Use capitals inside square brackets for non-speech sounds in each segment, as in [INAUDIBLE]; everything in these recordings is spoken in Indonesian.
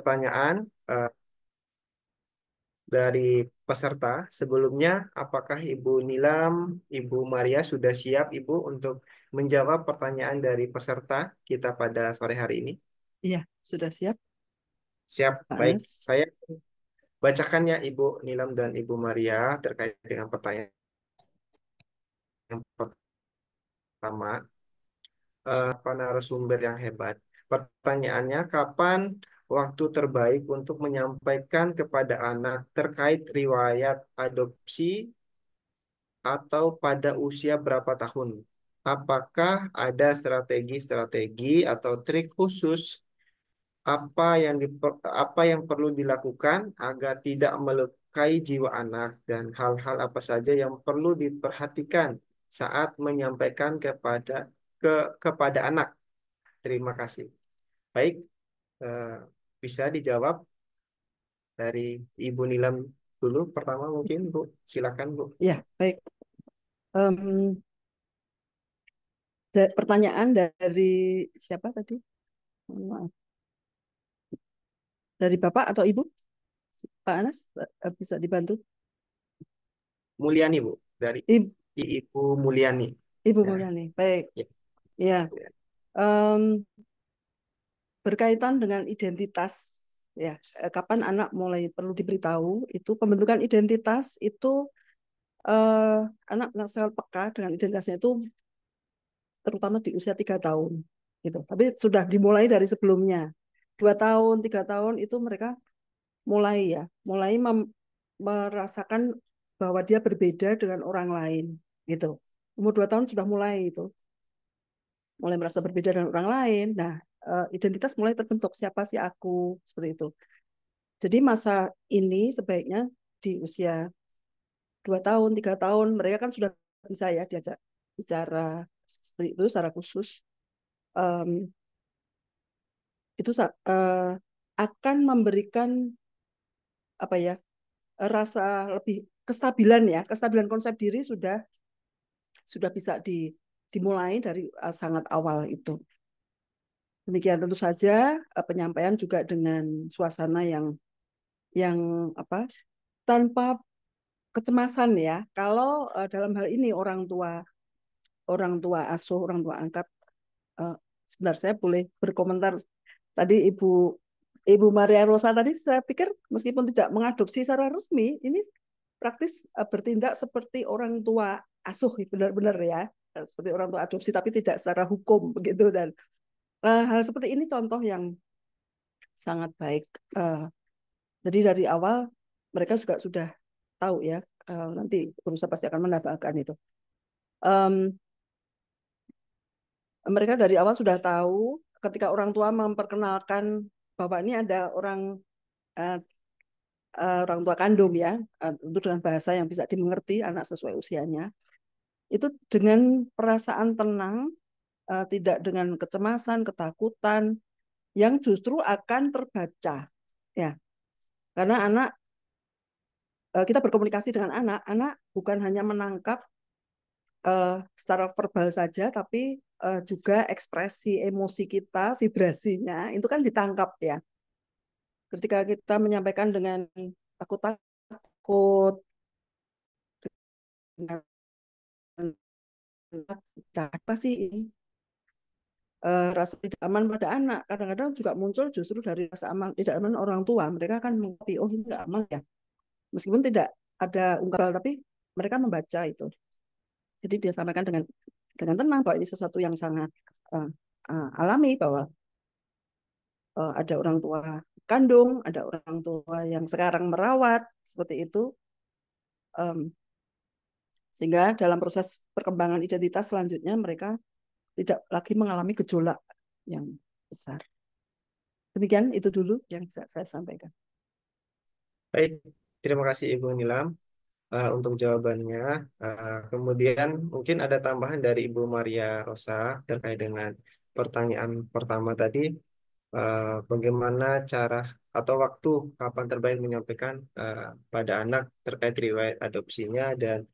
pertanyaan uh, dari peserta. Sebelumnya, apakah Ibu Nilam, Ibu Maria sudah siap Ibu untuk menjawab pertanyaan dari peserta kita pada sore hari ini? Iya, sudah siap. Siap, Pak baik. Anas. Saya bacakan ya Ibu Nilam dan Ibu Maria terkait dengan pertanyaan yang pertama. Uh, narasumber yang hebat. Pertanyaannya, kapan waktu terbaik untuk menyampaikan kepada anak terkait riwayat adopsi atau pada usia berapa tahun? Apakah ada strategi-strategi atau trik khusus apa yang diper, apa yang perlu dilakukan agar tidak melukai jiwa anak dan hal-hal apa saja yang perlu diperhatikan saat menyampaikan kepada ke kepada anak. Terima kasih. Baik, eh, bisa dijawab dari Ibu Nilam dulu pertama mungkin Bu silakan Bu ya baik um, pertanyaan dari siapa tadi dari Bapak atau Ibu Pak Anas eh, bisa dibantu Mulyani Bu dari Ibu, Ibu Mulyani Ibu ya. Mulyani baik ya, iya. ya. Um, berkaitan dengan identitas ya eh, kapan anak mulai perlu diberitahu itu pembentukan identitas itu eh, anak anak sel peka dengan identitasnya itu terutama di usia tiga tahun gitu tapi sudah dimulai dari sebelumnya dua tahun tiga tahun itu mereka mulai ya mulai merasakan bahwa dia berbeda dengan orang lain gitu umur dua tahun sudah mulai itu mulai merasa berbeda dengan orang lain nah Eh, identitas mulai terbentuk siapa sih aku seperti itu. Jadi masa ini sebaiknya di usia dua tahun tiga tahun mereka kan sudah bisa ya diajak bicara seperti itu secara khusus um, itu uh, akan memberikan apa ya rasa lebih kestabilan ya kestabilan konsep diri sudah sudah bisa di, dimulai dari eh, sangat awal itu Demikian tentu saja eh, penyampaian juga dengan suasana yang yang apa tanpa kecemasan ya. Kalau eh, dalam hal ini orang tua orang tua asuh, orang tua angkat uh, saya boleh berkomentar tadi Ibu Ibu Maria Rosa tadi saya pikir meskipun tidak mengadopsi secara resmi, ini praktis bertindak seperti orang tua asuh benar-benar ya seperti orang tua adopsi tapi tidak secara hukum begitu dan uh, hal seperti ini contoh yang sangat baik. Uh, jadi dari awal mereka juga sudah tahu ya uh, nanti perusahaan pasti akan mendapatkan itu. Um, mereka dari awal sudah tahu ketika orang tua memperkenalkan bahwa ini ada orang uh, uh, orang tua kandung ya uh, dengan bahasa yang bisa dimengerti anak sesuai usianya itu dengan perasaan tenang Eh, tidak dengan kecemasan, ketakutan yang justru akan terbaca ya. Karena anak eh, kita berkomunikasi dengan anak, anak bukan hanya menangkap uh, secara verbal saja tapi uh, juga ekspresi emosi kita, vibrasinya itu kan ditangkap ya. Ketika kita menyampaikan dengan takut takut dengan apa sih ini Eh, rasa tidak aman pada anak kadang-kadang juga muncul justru dari rasa aman tidak aman orang tua mereka akan mengerti oh ini nggak aman ya meskipun tidak ada ungkapan tapi mereka membaca itu jadi disampaikan dengan dengan tenang bahwa ini sesuatu yang sangat uh, uh, alami bahwa uh, ada orang tua kandung ada orang tua yang sekarang merawat seperti itu um, sehingga dalam proses perkembangan identitas selanjutnya mereka tidak lagi mengalami gejolak yang besar. Demikian itu dulu yang bisa saya sampaikan. Baik, terima kasih Ibu Nilam uh, untuk jawabannya. Uh, kemudian mungkin ada tambahan dari Ibu Maria Rosa terkait dengan pertanyaan pertama tadi, uh, bagaimana cara atau waktu kapan terbaik menyampaikan uh, pada anak terkait riwayat adopsinya dan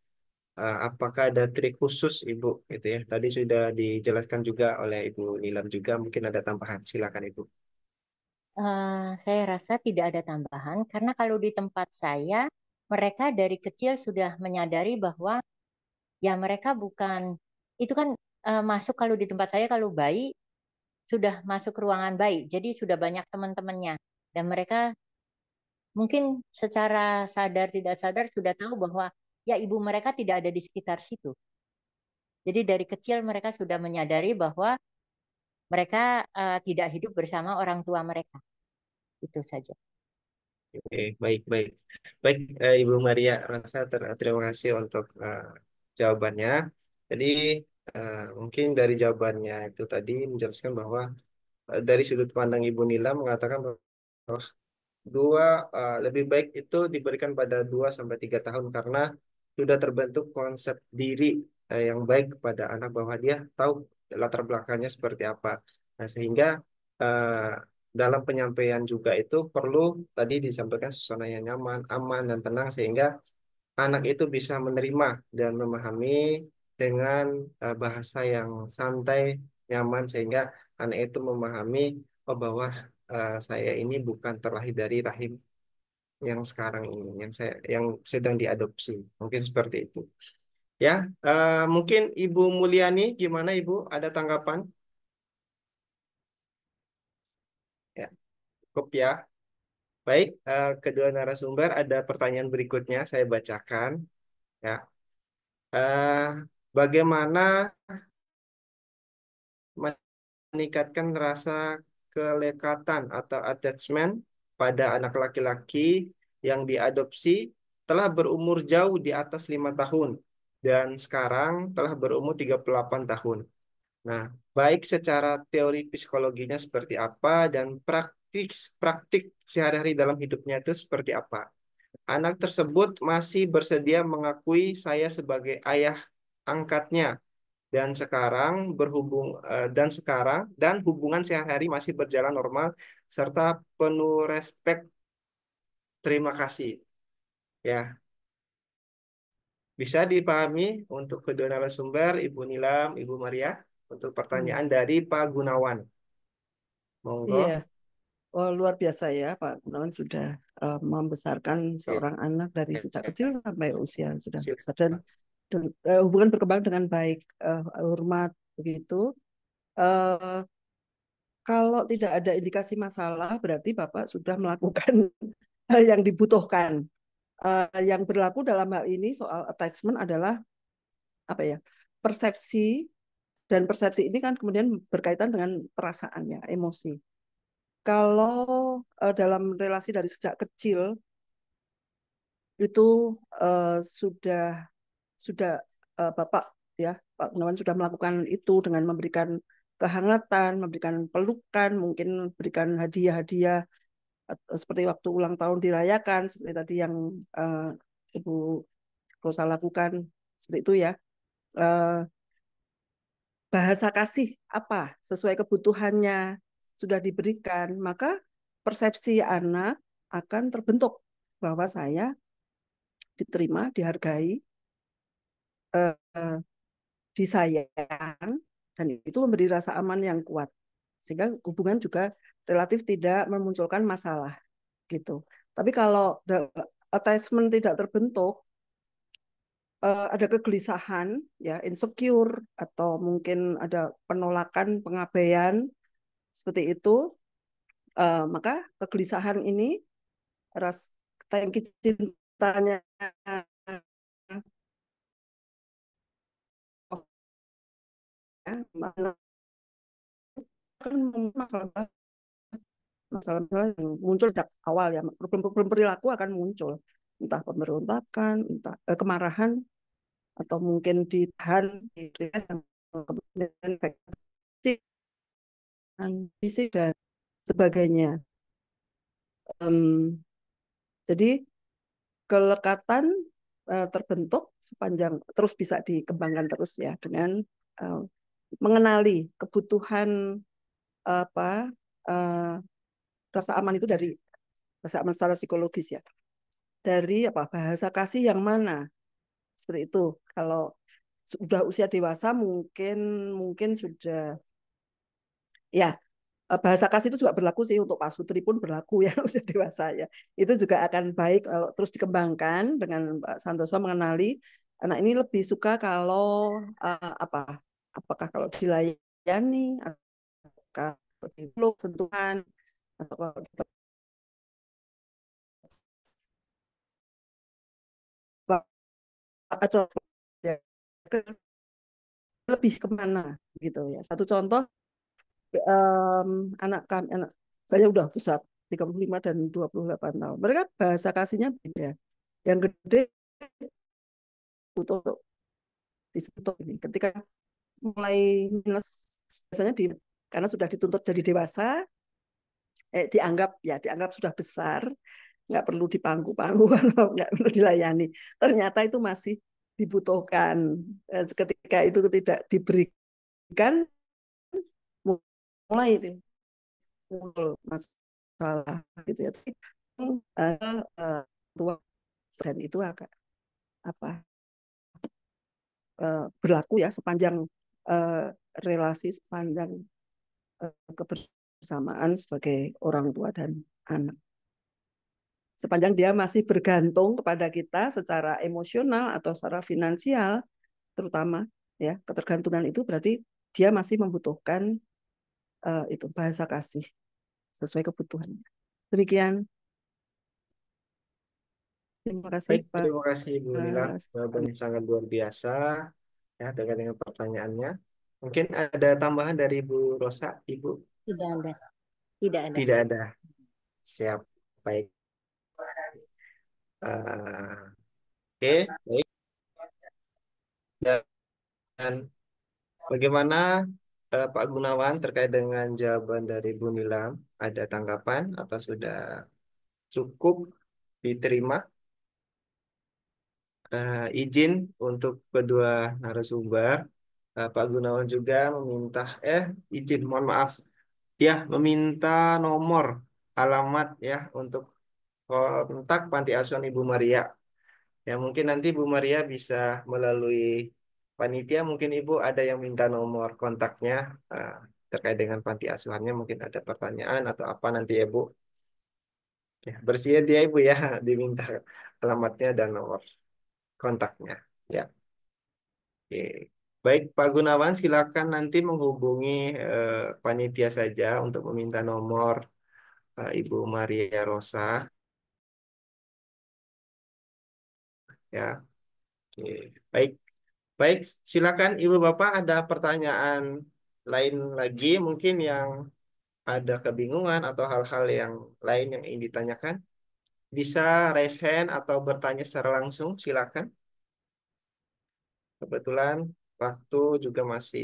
Eh, apakah ada trik khusus Ibu gitu ya. Tadi sudah dijelaskan juga oleh Ibu Nilam juga mungkin ada tambahan. Silakan Ibu. Uh, saya rasa tidak ada tambahan karena kalau di tempat saya mereka dari kecil sudah menyadari bahwa ya mereka bukan itu kan uh, masuk kalau di tempat saya kalau bayi sudah masuk ruangan bayi jadi sudah banyak teman-temannya dan mereka mungkin secara sadar tidak sadar sudah tahu bahwa ya ibu mereka tidak ada di sekitar situ. Jadi dari kecil mereka sudah menyadari bahwa mereka uh, tidak hidup bersama orang tua mereka. Itu saja. Oke, baik, baik. Baik, uh, Ibu Maria Rosa, ter terima kasih untuk uh, jawabannya. Jadi uh, mungkin dari jawabannya itu tadi menjelaskan bahwa uh, dari sudut pandang Ibu Nila mengatakan bahwa dua uh, lebih baik itu diberikan pada dua sampai tiga tahun karena sudah terbentuk konsep diri eh, yang baik kepada anak bahwa dia tahu latar belakangnya seperti apa. Nah, sehingga eh, dalam penyampaian juga itu perlu tadi disampaikan suasana yang nyaman, aman, dan tenang sehingga anak itu bisa menerima dan memahami dengan eh, bahasa yang santai, nyaman sehingga anak itu memahami oh, bahwa eh, saya ini bukan terlahir dari rahim yang sekarang ini yang saya yang sedang diadopsi mungkin seperti itu ya uh, mungkin Ibu Mulyani gimana Ibu ada tanggapan ya cukup ya baik uh, kedua narasumber ada pertanyaan berikutnya saya bacakan ya uh, bagaimana meningkatkan rasa kelekatan atau attachment pada anak laki-laki yang diadopsi telah berumur jauh di atas lima tahun dan sekarang telah berumur 38 tahun. Nah, baik secara teori psikologinya seperti apa dan praktik praktik sehari-hari dalam hidupnya itu seperti apa. Anak tersebut masih bersedia mengakui saya sebagai ayah angkatnya dan sekarang berhubung eh, dan sekarang dan hubungan sehari-hari masih berjalan normal serta penuh respek. Terima kasih. Ya. Bisa dipahami untuk kedua narasumber Ibu Nilam, Ibu Maria untuk pertanyaan hmm. dari Pak Gunawan. Monggo. Iya. Oh, luar biasa ya Pak Gunawan sudah uh, membesarkan seorang anak dari sejak kecil sampai usia sudah besar dan uh, hubungan berkembang dengan baik, uh, hormat begitu. Uh, kalau tidak ada indikasi masalah, berarti Bapak sudah melakukan [LAUGHS] hal yang dibutuhkan. Uh, yang berlaku dalam hal ini soal attachment adalah apa ya persepsi dan persepsi ini kan kemudian berkaitan dengan perasaannya, emosi. Kalau uh, dalam relasi dari sejak kecil itu uh, sudah sudah uh, Bapak ya Pak Gunawan sudah melakukan itu dengan memberikan kehangatan, memberikan pelukan, mungkin berikan hadiah-hadiah eh, seperti waktu ulang tahun dirayakan seperti tadi yang uh, Ibu Rosa lakukan seperti itu ya. Uh, bahasa kasih apa sesuai kebutuhannya sudah diberikan, maka persepsi anak akan terbentuk bahwa saya diterima, dihargai, Eh, disayang dan itu memberi rasa aman yang kuat sehingga hubungan juga relatif tidak memunculkan masalah gitu. Tapi kalau attachment tidak terbentuk eh, ada kegelisahan ya insecure atau mungkin ada penolakan pengabaian seperti itu eh, maka kegelisahan ini ras tangki cintanya kan, kan masalah masalah-masalah yang muncul sejak awal ya problem-problem perilaku akan muncul entah pemberontakan entah eh, kemarahan atau mungkin ditahan di kemudian ambisi dan sebagainya um, jadi kelekatan uh, terbentuk sepanjang terus bisa dikembangkan terus ya dengan uh, mengenali kebutuhan apa uh, rasa aman itu dari rasa aman secara psikologis ya dari apa bahasa kasih yang mana seperti itu kalau sudah usia dewasa mungkin mungkin sudah ya eh, bahasa kasih itu juga berlaku sih untuk Pak Sutri pun berlaku ya [LAUGHS] usia dewasa ya. Itu juga akan baik kalau terus dikembangkan dengan Pak Santoso mengenali anak ini lebih suka kalau uh, apa apakah kalau dilayani apakah di sentuhan atau kalau atau lebih kemana gitu ya satu contoh um, anak kami anak saya udah pusat 35 dan 28 tahun mereka bahasa kasihnya beda yang gede untuk disentuh ini ketika mulai minus biasanya di karena sudah dituntut jadi dewasa eh, dianggap ya dianggap sudah besar nggak perlu dipangku-pangku [LAUGHS] atau nggak perlu dilayani ternyata itu masih dibutuhkan eh, ketika itu tidak diberikan mulai itu masalah gitu ya tapi eh, eh, dan itu agak apa berlaku ya sepanjang Eh, relasi sepanjang eh, kebersamaan sebagai orang tua dan anak. Sepanjang dia masih bergantung kepada kita secara emosional atau secara finansial, terutama ya ketergantungan itu berarti dia masih membutuhkan uh, itu bahasa kasih sesuai kebutuhannya. Demikian. Terima kasih Baik, Pak. Terima kasih Bu Nila. Jawabannya sangat luar biasa ya dengan dengan pertanyaannya. Mungkin ada tambahan dari Bu Rosa, Ibu? Tidak ada. Tidak ada. Tidak ada. Siap. Baik. Uh, Oke, okay. baik. Dan bagaimana uh, Pak Gunawan terkait dengan jawaban dari Bu Nilam? Ada tanggapan atau sudah cukup diterima? uh, izin untuk kedua narasumber. Uh, Pak Gunawan juga meminta, eh izin, mohon maaf. Ya, meminta nomor alamat ya untuk kontak Panti Asuhan Ibu Maria. Ya, mungkin nanti Ibu Maria bisa melalui panitia, mungkin Ibu ada yang minta nomor kontaknya uh, terkait dengan Panti Asuhannya, mungkin ada pertanyaan atau apa nanti Ibu ya, Bu. Ya, bersedia dia Ibu ya, [LAUGHS] diminta alamatnya dan nomor kontaknya. Ya. Oke. Baik Pak Gunawan, silakan nanti menghubungi eh, panitia saja untuk meminta nomor eh, Ibu Maria Rosa. Ya. Oke. Baik. Baik, silakan Ibu Bapak ada pertanyaan lain lagi mungkin yang ada kebingungan atau hal-hal yang lain yang ingin ditanyakan? Bisa raise hand atau bertanya secara langsung, silakan. Kebetulan waktu juga masih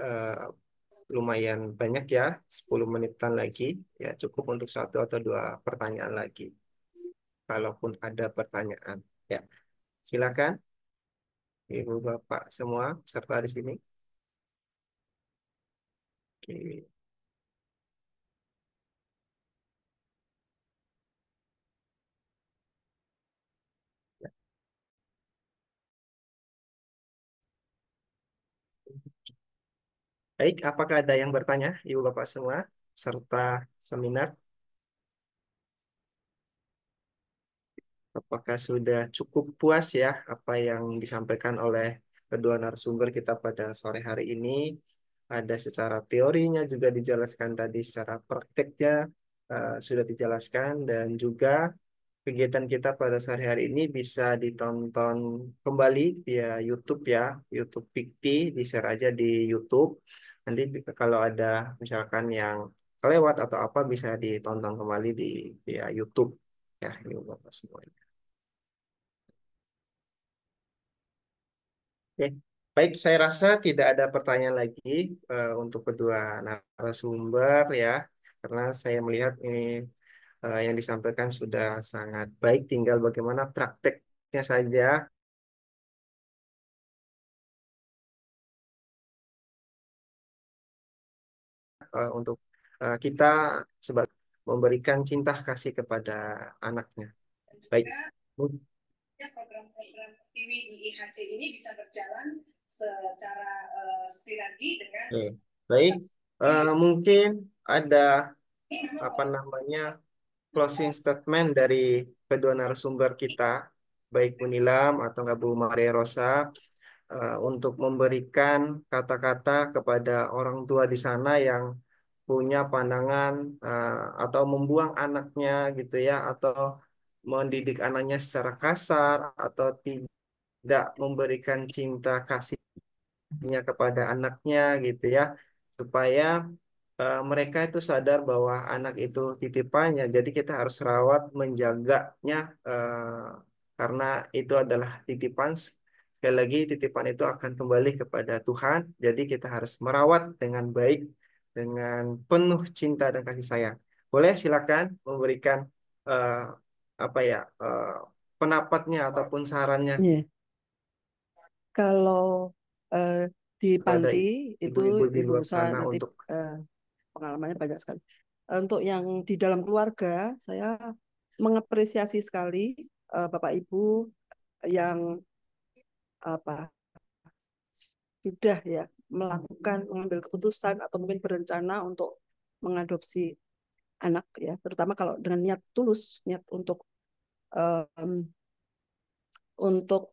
uh, lumayan banyak ya, 10 menitan lagi. Ya cukup untuk satu atau dua pertanyaan lagi. Kalaupun ada pertanyaan, ya silakan. Ibu Bapak semua serta di sini. Oke. Baik, apakah ada yang bertanya, Ibu Bapak semua, serta seminar? Apakah sudah cukup puas ya apa yang disampaikan oleh kedua narasumber kita pada sore hari ini? Ada secara teorinya juga dijelaskan tadi, secara prakteknya uh, sudah dijelaskan, dan juga kegiatan kita pada sore hari ini bisa ditonton kembali via YouTube ya, YouTube Pikti, di-share aja di YouTube. Nanti kalau ada misalkan yang kelewat atau apa bisa ditonton kembali di via YouTube ya, ini Bapak semuanya. Oke, baik saya rasa tidak ada pertanyaan lagi uh, untuk kedua narasumber ya, karena saya melihat ini uh, yang disampaikan sudah sangat baik, tinggal bagaimana prakteknya saja uh, untuk uh, kita sebagai memberikan cinta kasih kepada anaknya. Juga, baik. Ya, program-program TV di IHC ini bisa berjalan secara uh, sinergi dengan. Baik. baik. Iya. Uh, mungkin ada apa namanya closing statement dari kedua narasumber kita, baik Bu Nilam atau Bu Maria Rosa, eh, untuk memberikan kata-kata kepada orang tua di sana yang punya pandangan eh, atau membuang anaknya gitu ya, atau mendidik anaknya secara kasar atau tidak memberikan cinta kasihnya kepada anaknya gitu ya, supaya Eh, mereka itu sadar bahwa anak itu titipannya, jadi kita harus rawat menjaganya uh, karena itu adalah titipan. Sekali lagi titipan itu akan kembali kepada Tuhan, jadi kita harus merawat dengan baik, dengan penuh cinta dan kasih sayang. Boleh silakan memberikan uh, apa ya uh, pendapatnya ataupun sarannya. Iya. Kalau uh, di panti itu ibu-ibu di luar sana untuk uh, pengalamannya banyak sekali. Eh, untuk yang di dalam keluarga, saya mengapresiasi sekali uh, Bapak Ibu yang apa sudah ya melakukan mengambil keputusan atau mungkin berencana untuk mengadopsi anak ya, terutama kalau dengan niat tulus, niat untuk um, untuk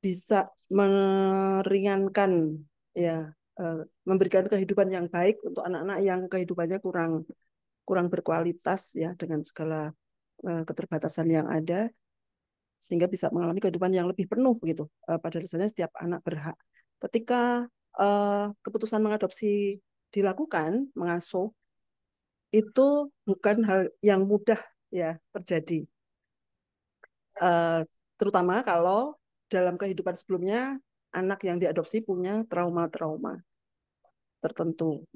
bisa meringankan ya Eh, memberikan kehidupan yang baik untuk anak-anak yang kehidupannya kurang kurang berkualitas ya dengan segala eh, keterbatasan yang ada sehingga bisa mengalami kehidupan yang lebih penuh gitu. Eh, pada dasarnya setiap anak berhak. Ketika keputusan mengadopsi dilakukan, mengasuh itu bukan hal yang mudah ya terjadi. terutama kalau dalam kehidupan sebelumnya anak yang diadopsi punya trauma-trauma tertentu.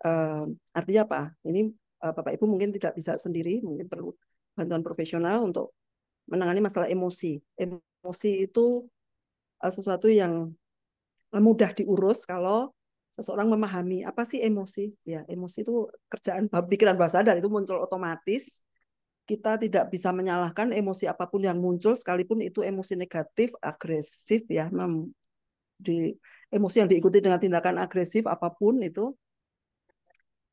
Uh, artinya apa? Ini uh, Bapak Ibu mungkin tidak bisa sendiri, mungkin perlu bantuan profesional untuk menangani masalah emosi. Emosi itu uh, sesuatu yang mudah diurus kalau seseorang memahami apa sih emosi. Ya, emosi itu kerjaan pikiran bahasa sadar itu muncul otomatis. Kita tidak bisa menyalahkan emosi apapun yang muncul sekalipun itu emosi negatif, agresif ya, di emosi yang diikuti dengan tindakan agresif apapun itu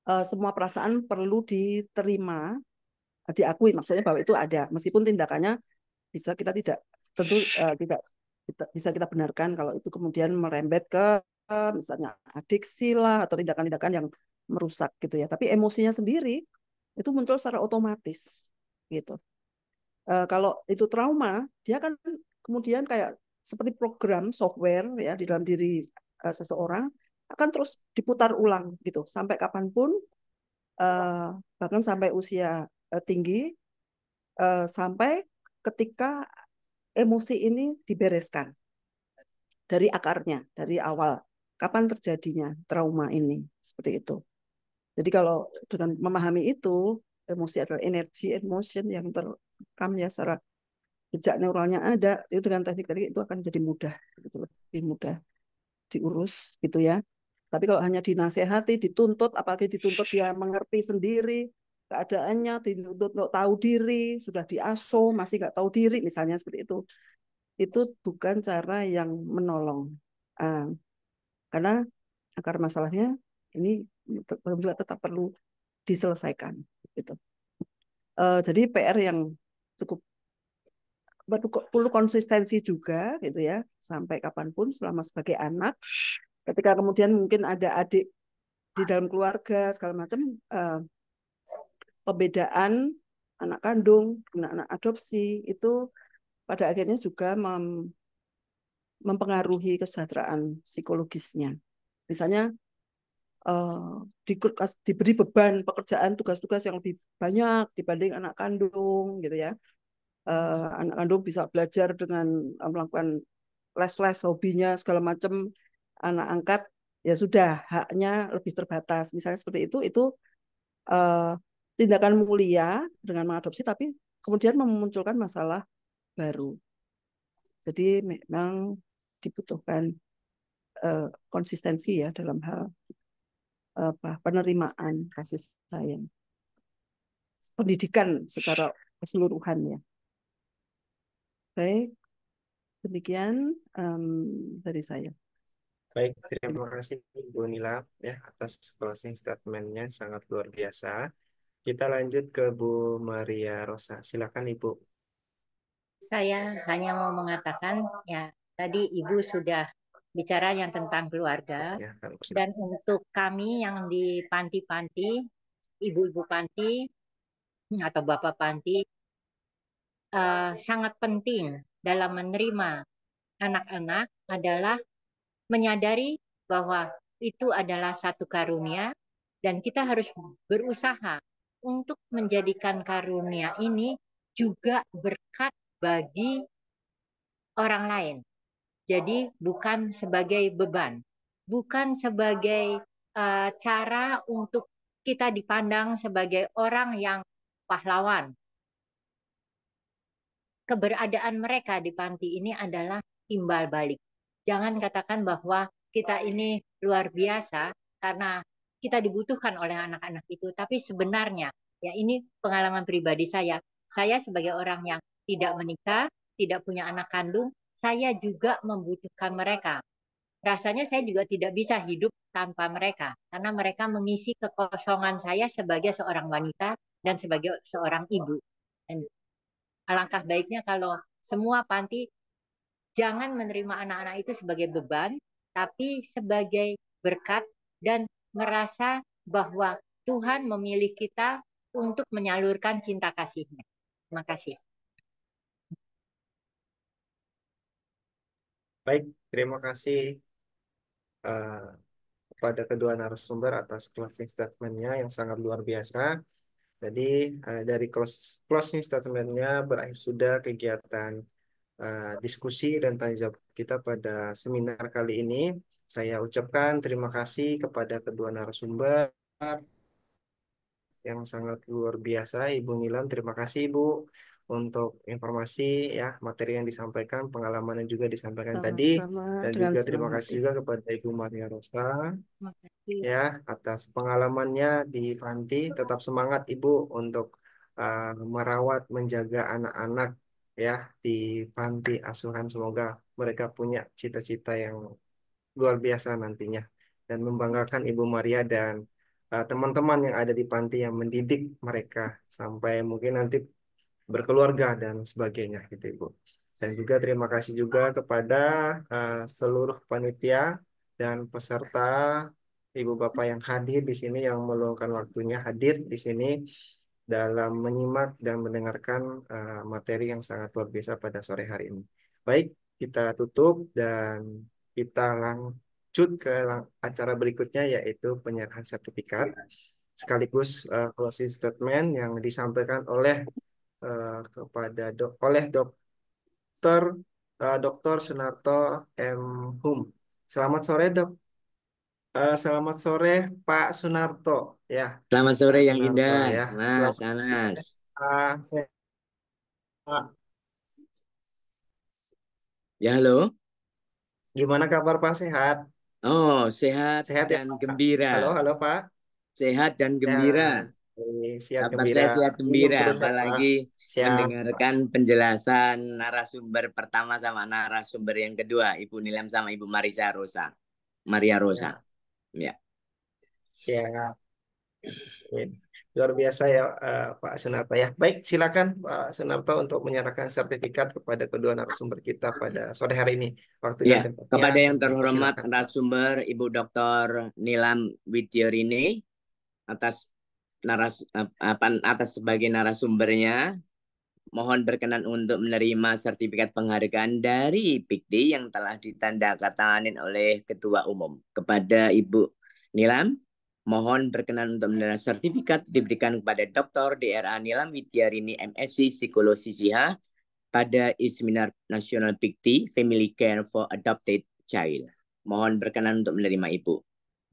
eh, semua perasaan perlu diterima diakui maksudnya bahwa itu ada meskipun tindakannya bisa kita tidak tentu uh, tidak kita, bisa kita benarkan kalau itu kemudian merembet ke misalnya adiksi lah atau tindakan-tindakan yang merusak gitu ya tapi emosinya sendiri itu muncul secara otomatis gitu uh, kalau itu trauma dia kan kemudian kayak seperti program software ya di dalam diri uh, seseorang akan terus diputar ulang gitu sampai kapanpun uh, bahkan sampai usia uh, tinggi uh, sampai ketika emosi ini dibereskan dari akarnya dari awal kapan terjadinya trauma ini seperti itu jadi kalau dengan memahami itu emosi adalah energi emotion yang terkam ya secara jejak neuralnya ada itu dengan teknik tadi itu akan jadi mudah gitu lebih mudah diurus gitu ya tapi kalau hanya dinasehati dituntut apalagi dituntut dia mengerti sendiri keadaannya dituntut untuk tahu diri sudah diasuh masih nggak tahu diri misalnya seperti itu itu bukan cara yang menolong ah, karena akar masalahnya ini juga tetap perlu diselesaikan gitu eh, jadi PR yang cukup perlu konsistensi juga gitu ya sampai kapanpun selama sebagai anak ketika kemudian mungkin ada adik di dalam keluarga segala macam perbedaan eh, pembedaan anak kandung anak-anak adopsi itu pada akhirnya juga mem mempengaruhi kesejahteraan psikologisnya misalnya eh, diberi beban pekerjaan tugas-tugas yang lebih banyak dibanding anak kandung gitu ya Eh, anak-anak bisa belajar dengan eh, melakukan les-les hobinya segala macam anak angkat ya sudah haknya lebih terbatas misalnya seperti itu itu uh, tindakan mulia dengan mengadopsi tapi kemudian memunculkan masalah baru jadi memang dibutuhkan uh, konsistensi ya dalam hal apa penerimaan kasus sayang pendidikan secara keseluruhan ya Baik, demikian um, dari saya. Baik, terima kasih Bu Nila ya atas closing statementnya sangat luar biasa. Kita lanjut ke Bu Maria Rosa. Silakan Ibu. Saya hanya mau mengatakan ya tadi Ibu sudah bicara yang tentang keluarga ya, kan, dan untuk kami yang di panti-panti, ibu-ibu panti atau bapak panti uh, sangat penting dalam menerima anak-anak adalah menyadari bahwa itu adalah satu karunia dan kita harus berusaha untuk menjadikan karunia ini juga berkat bagi orang lain. Jadi bukan sebagai beban, bukan sebagai uh, cara untuk kita dipandang sebagai orang yang pahlawan, keberadaan mereka di panti ini adalah timbal balik. Jangan katakan bahwa kita ini luar biasa karena kita dibutuhkan oleh anak-anak itu, tapi sebenarnya ya ini pengalaman pribadi saya. Saya sebagai orang yang tidak menikah, tidak punya anak kandung, saya juga membutuhkan mereka. Rasanya saya juga tidak bisa hidup tanpa mereka karena mereka mengisi kekosongan saya sebagai seorang wanita dan sebagai seorang ibu. Dan alangkah baiknya kalau semua panti jangan menerima anak-anak itu sebagai beban, tapi sebagai berkat dan merasa bahwa Tuhan memilih kita untuk menyalurkan cinta kasihnya. Terima kasih. Baik, terima kasih uh, kepada kedua narasumber atas closing statementnya yang sangat luar biasa. Jadi uh, dari close, closing statementnya berakhir sudah kegiatan uh, diskusi dan tanya jawab kita pada seminar kali ini. Saya ucapkan terima kasih kepada kedua narasumber yang sangat luar biasa, Ibu Nilam. Terima kasih, Ibu untuk informasi ya materi yang disampaikan pengalaman yang juga disampaikan Sama -sama. tadi dan juga terima kasih juga kepada Ibu Maria Rosa ya atas pengalamannya di Panti tetap semangat Ibu untuk uh, merawat menjaga anak-anak ya di Panti Asuhan semoga mereka punya cita-cita yang luar biasa nantinya dan membanggakan Ibu Maria dan eh, teman-teman uh, teman -teman yang ada di panti yang mendidik mereka sampai mungkin nanti berkeluarga dan sebagainya gitu Ibu. Dan juga terima kasih juga kepada uh, seluruh panitia dan peserta Ibu Bapak yang hadir di sini yang meluangkan waktunya hadir di sini dalam menyimak dan mendengarkan uh, materi yang sangat luar biasa pada sore hari ini. Baik, kita tutup dan kita lanjut ke acara berikutnya yaitu penyerahan sertifikat sekaligus uh, closing statement yang disampaikan oleh uh, kepada do oleh dokter uh, eh, dokter Sunarto M. Hum. Selamat sore, Dok. Uh, selamat sore, Pak Sunarto. Ya. Selamat sore Pak yang Sunarto, indah, ya. Mas selamat Anas. Uh, Ya, halo. Gimana kabar, Pak? Sehat? Oh, sehat, sehat ya, dan ya, gembira. Halo, halo, Pak. Sehat dan ya. gembira. Ya. Siap Dapatlah gembira. siap gembira, ya, apalagi siap. mendengarkan penjelasan narasumber pertama sama narasumber yang kedua, Ibu Nilam sama Ibu Marisa Rosa. Maria Rosa. Ya. ya. Siap. Luar biasa ya uh, Pak sunarto ya. Baik, silakan Pak sunarto untuk menyerahkan sertifikat kepada kedua narasumber kita pada sore hari ini. Waktu ya, tepat kepada yang terhormat narasumber Ibu Dr. Nilam Wityurini atas naras apa atas sebagai narasumbernya mohon berkenan untuk menerima sertifikat penghargaan dari PIKDI yang telah ditandatangani oleh Ketua Umum kepada Ibu Nilam. Mohon berkenan untuk menerima sertifikat diberikan kepada Dr. DRA Nilam Witiarini MSc Psikologi SIHA pada Seminar Nasional PIKDI Family Care for Adopted Child. Mohon berkenan untuk menerima Ibu.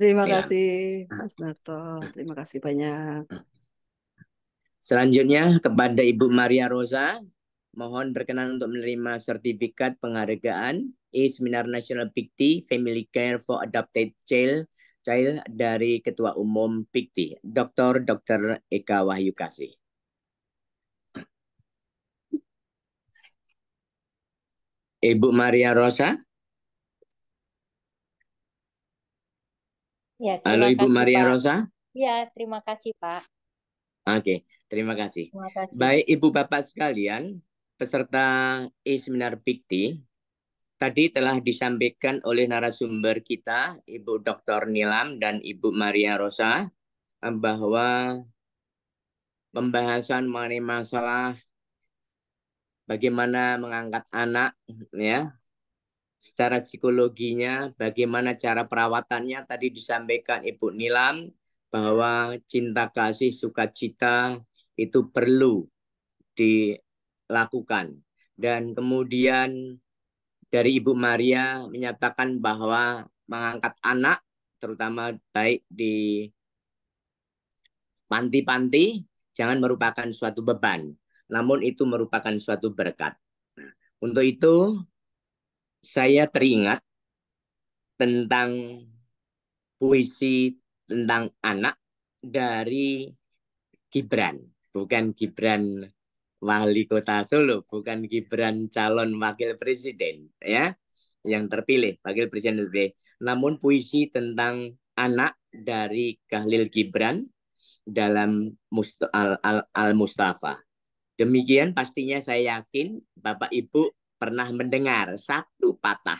Terima ya. kasih Mas Narto. Terima kasih banyak. Selanjutnya kepada Ibu Maria Rosa, mohon berkenan untuk menerima sertifikat penghargaan e Seminar Nasional Pikti Family Care for Adopted Child Child dari Ketua Umum Pikti, Dr. Dr. Eka Wahyu Kasih. Ibu Maria Rosa. Ya, Halo Ibu kasih, Maria Pak. Rosa. Ya, terima kasih Pak. Oke, terima kasih. Terima kasih. Baik Ibu Bapak sekalian, peserta e-seminar Pikti, tadi telah disampaikan oleh narasumber kita, Ibu Dr. Nilam dan Ibu Maria Rosa, bahwa pembahasan mengenai masalah bagaimana mengangkat anak ya secara psikologinya, bagaimana cara perawatannya. Tadi disampaikan Ibu Nilam bahwa cinta kasih sukacita itu perlu dilakukan. Dan kemudian dari Ibu Maria menyatakan bahwa mengangkat anak terutama baik di panti-panti jangan merupakan suatu beban, namun itu merupakan suatu berkat. Nah, untuk itu saya teringat tentang puisi tentang anak dari Gibran, bukan Gibran wali kota Solo, bukan Gibran calon wakil presiden ya yang terpilih wakil presiden terpilih. Namun puisi tentang anak dari Khalil Gibran dalam al, al, al Mustafa. Demikian pastinya saya yakin Bapak Ibu pernah mendengar satu patah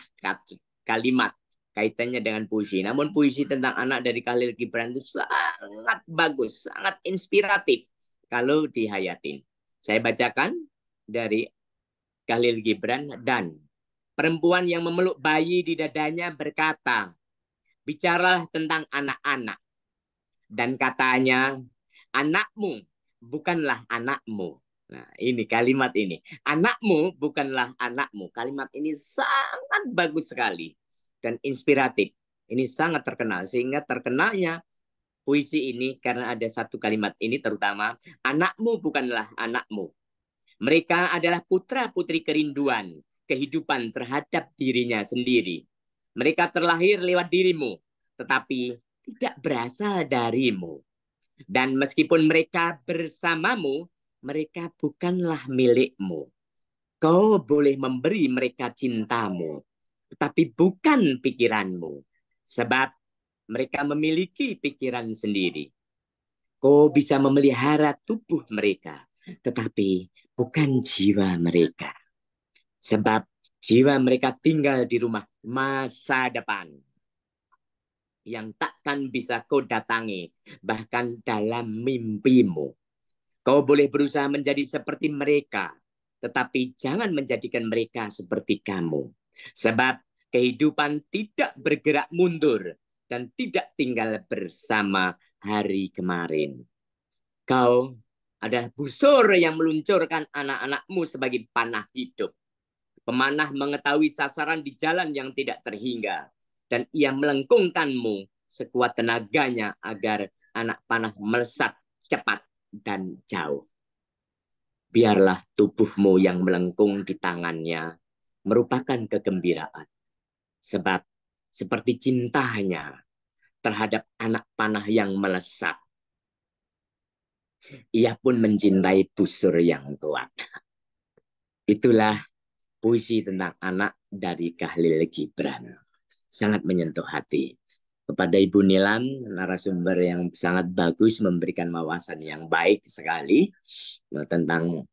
kalimat kaitannya dengan puisi. Namun puisi tentang anak dari Khalil Gibran itu sangat bagus, sangat inspiratif kalau dihayatin. Saya bacakan dari Khalil Gibran dan perempuan yang memeluk bayi di dadanya berkata, "Bicaralah tentang anak-anak." Dan katanya, "Anakmu bukanlah anakmu, Nah, ini kalimat ini. Anakmu bukanlah anakmu. Kalimat ini sangat bagus sekali dan inspiratif. Ini sangat terkenal sehingga terkenalnya puisi ini karena ada satu kalimat ini terutama anakmu bukanlah anakmu. Mereka adalah putra-putri kerinduan, kehidupan terhadap dirinya sendiri. Mereka terlahir lewat dirimu, tetapi tidak berasal darimu. Dan meskipun mereka bersamamu, mereka bukanlah milikmu. Kau boleh memberi mereka cintamu, tetapi bukan pikiranmu. Sebab mereka memiliki pikiran sendiri. Kau bisa memelihara tubuh mereka, tetapi bukan jiwa mereka. Sebab jiwa mereka tinggal di rumah masa depan yang takkan bisa kau datangi bahkan dalam mimpimu. Kau boleh berusaha menjadi seperti mereka, tetapi jangan menjadikan mereka seperti kamu. Sebab kehidupan tidak bergerak mundur dan tidak tinggal bersama hari kemarin. Kau adalah busur yang meluncurkan anak-anakmu sebagai panah hidup. Pemanah mengetahui sasaran di jalan yang tidak terhingga. Dan ia melengkungkanmu sekuat tenaganya agar anak panah melesat cepat dan jauh. Biarlah tubuhmu yang melengkung di tangannya merupakan kegembiraan. Sebab seperti cintanya terhadap anak panah yang melesat, ia pun mencintai busur yang kuat. Itulah puisi tentang anak dari Kahlil Gibran. Sangat menyentuh hati kepada Ibu Nilam, narasumber yang sangat bagus, memberikan wawasan yang baik sekali eh, tentang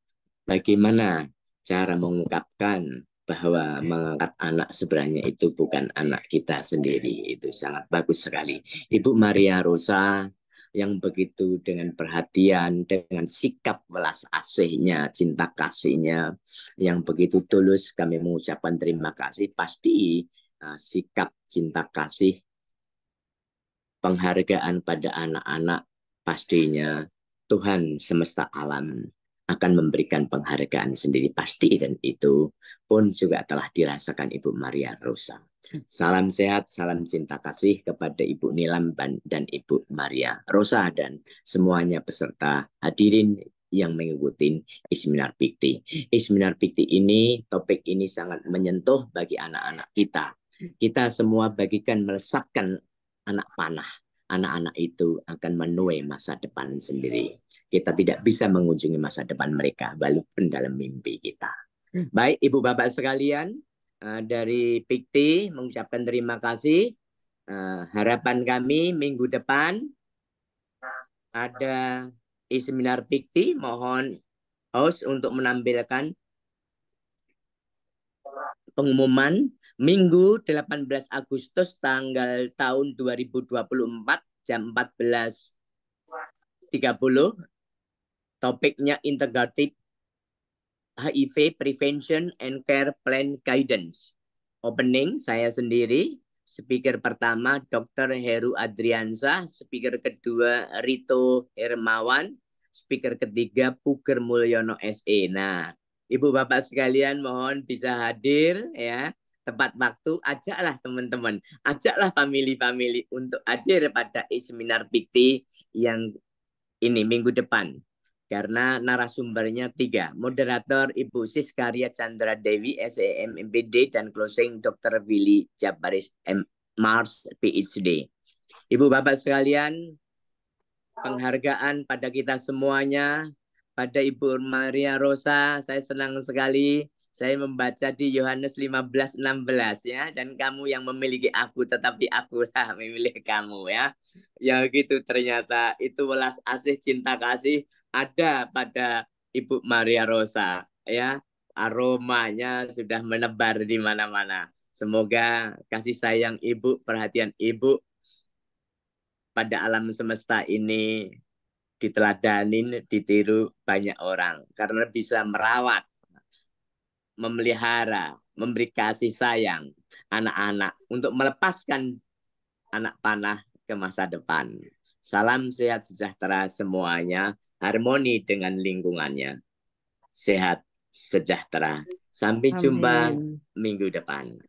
bagaimana cara mengungkapkan bahwa mengangkat anak sebenarnya itu bukan anak kita sendiri. Itu sangat bagus sekali. Ibu Maria Rosa yang begitu dengan perhatian, dengan sikap welas asihnya, cinta kasihnya, yang begitu tulus kami mengucapkan terima kasih. Pasti eh, sikap cinta kasih penghargaan pada anak-anak pastinya Tuhan semesta alam akan memberikan penghargaan sendiri pasti dan itu pun juga telah dirasakan Ibu Maria Rosa. Salam sehat, salam cinta kasih kepada Ibu Nilam dan Ibu Maria Rosa dan semuanya peserta hadirin yang mengikuti Isminar Pikti. Isminar Pikti ini, topik ini sangat menyentuh bagi anak-anak kita. Kita semua bagikan melesatkan anak panah. Anak-anak itu akan menuai masa depan sendiri. Kita tidak bisa mengunjungi masa depan mereka, walaupun dalam mimpi kita. Hmm. Baik, Ibu Bapak sekalian, eh, dari Pikti mengucapkan terima kasih. Eh, harapan kami minggu depan ada seminar Pikti. Mohon host untuk menampilkan pengumuman Minggu 18 Agustus tanggal tahun 2024 jam 14.30 topiknya integrative HIV prevention and care plan guidance. Opening saya sendiri, speaker pertama Dr. Heru Adrianza speaker kedua Rito Hermawan, speaker ketiga Puger Mulyono SE. Nah, Ibu Bapak sekalian mohon bisa hadir ya tepat waktu, ajaklah teman-teman, ajaklah family-family untuk hadir pada seminar Pikti yang ini minggu depan. Karena narasumbernya tiga, moderator Ibu Siskaria Chandra Dewi, SEM MPD, dan closing Dr. Willy Jabaris M. Mars, PhD. Ibu Bapak sekalian, penghargaan pada kita semuanya, pada Ibu Maria Rosa, saya senang sekali saya membaca di Yohanes 15:16 ya dan kamu yang memiliki aku tetapi akulah [LAUGHS] memilih kamu ya. Ya gitu ternyata itu welas asih cinta kasih ada pada Ibu Maria Rosa ya. Aromanya sudah menebar di mana-mana. Semoga kasih sayang Ibu, perhatian Ibu pada alam semesta ini diteladani, ditiru banyak orang karena bisa merawat memelihara, memberi kasih sayang anak-anak untuk melepaskan anak panah ke masa depan. Salam sehat sejahtera semuanya, harmoni dengan lingkungannya. Sehat sejahtera. Sampai Amin. jumpa minggu depan.